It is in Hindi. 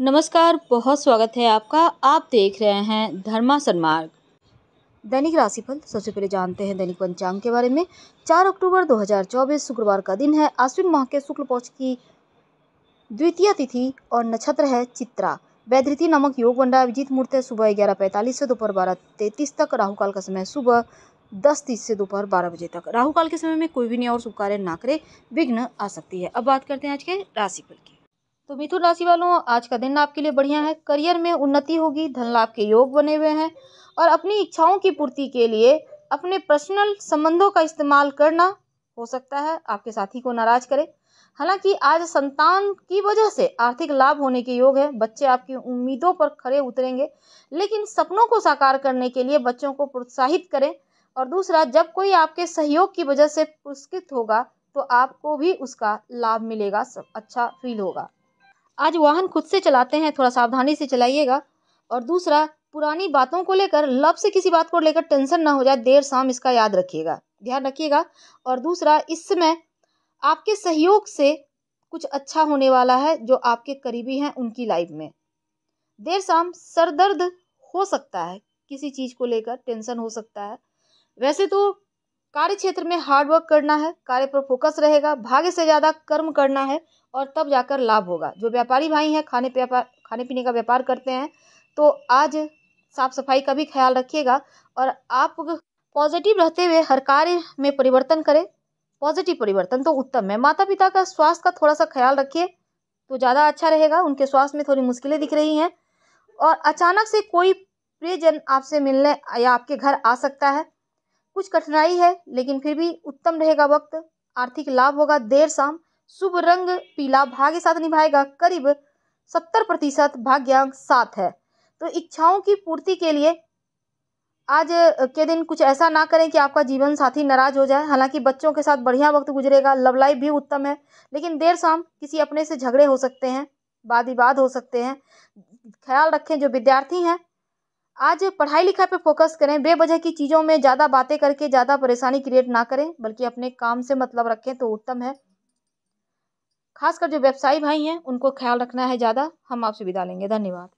नमस्कार बहुत स्वागत है आपका आप देख रहे हैं धर्मा सन्मार्ग दैनिक राशिफल सबसे पहले जानते हैं दैनिक पंचांग के बारे में चार अक्टूबर 2024 शुक्रवार का दिन है आश्विन माह के शुक्ल पक्ष की द्वितीय तिथि और नक्षत्र है चित्रा वैधृति नामक योग बन रहा है अभिजीत मुहूर्त है सुबह ग्यारह पैंतालीस से दोपहर बारह तैतीस तक राहुकाल का समय सुबह दस तीस से दोपहर बारह बजे तक राहुकाल के समय में कोई भी नहीं और शुभ कार्य ना करे विघ्न आ सकती है अब बात करते हैं आज के राशिफल की तो मिथुन राशि वालों आज का दिन आपके लिए बढ़िया है करियर में उन्नति होगी धन लाभ के योग बने हुए हैं और अपनी इच्छाओं की पूर्ति के लिए अपने पर्सनल संबंधों का इस्तेमाल करना हो सकता है आपके साथी को नाराज करे हालांकि आज संतान की वजह से आर्थिक लाभ होने के योग है बच्चे आपकी उम्मीदों पर खड़े उतरेंगे लेकिन सपनों को साकार करने के लिए बच्चों को प्रोत्साहित करें और दूसरा जब कोई आपके सहयोग की वजह से पुरस्कृत होगा तो आपको भी उसका लाभ मिलेगा सब अच्छा फील होगा आज वाहन खुद से चलाते हैं थोड़ा सावधानी से चलाइएगा और दूसरा पुरानी बातों को लेकर लव से किसी बात को लेकर टेंशन ना हो जाए देर शाम इसका याद रखिएगा ध्यान रखिएगा और दूसरा इस समय आपके सहयोग से कुछ अच्छा होने वाला है जो आपके करीबी हैं उनकी लाइफ में देर शाम सर दर्द हो सकता है किसी चीज़ को लेकर टेंशन हो सकता है वैसे तो कार्य क्षेत्र में हार्ड वर्क करना है कार्य पर फोकस रहेगा भाग्य से ज़्यादा कर्म करना है और तब जाकर लाभ होगा जो व्यापारी भाई हैं खाने पे खाने पीने का व्यापार करते हैं तो आज साफ सफाई का भी ख्याल रखिएगा और आप पॉजिटिव रहते हुए हर कार्य में परिवर्तन करें पॉजिटिव परिवर्तन तो उत्तम है माता पिता का स्वास्थ्य का थोड़ा सा ख्याल रखिए तो ज़्यादा अच्छा रहेगा उनके स्वास्थ्य में थोड़ी मुश्किलें दिख रही हैं और अचानक से कोई प्रियजन आपसे मिलने या आपके घर आ सकता है कुछ कठिनाई है लेकिन फिर भी उत्तम रहेगा वक्त आर्थिक लाभ होगा देर शाम शुभ रंग पीला भाग्य साथ निभाएगा करीब सत्तर प्रतिशत भाग्यांक सात है तो इच्छाओं की पूर्ति के लिए आज के दिन कुछ ऐसा ना करें कि आपका जीवन साथी नाराज हो जाए हालांकि बच्चों के साथ बढ़िया वक्त गुजरेगा लव लाइफ भी उत्तम है लेकिन देर शाम किसी अपने से झगड़े हो सकते हैं वाद विवाद हो सकते हैं ख्याल रखें जो विद्यार्थी हैं आज पढ़ाई लिखाई पे फोकस करें बेवजह की चीज़ों में ज़्यादा बातें करके ज़्यादा परेशानी क्रिएट ना करें बल्कि अपने काम से मतलब रखें तो उत्तम है खासकर जो व्यवसायी भाई हैं उनको ख्याल रखना है ज़्यादा हम आपसे विदा लेंगे धन्यवाद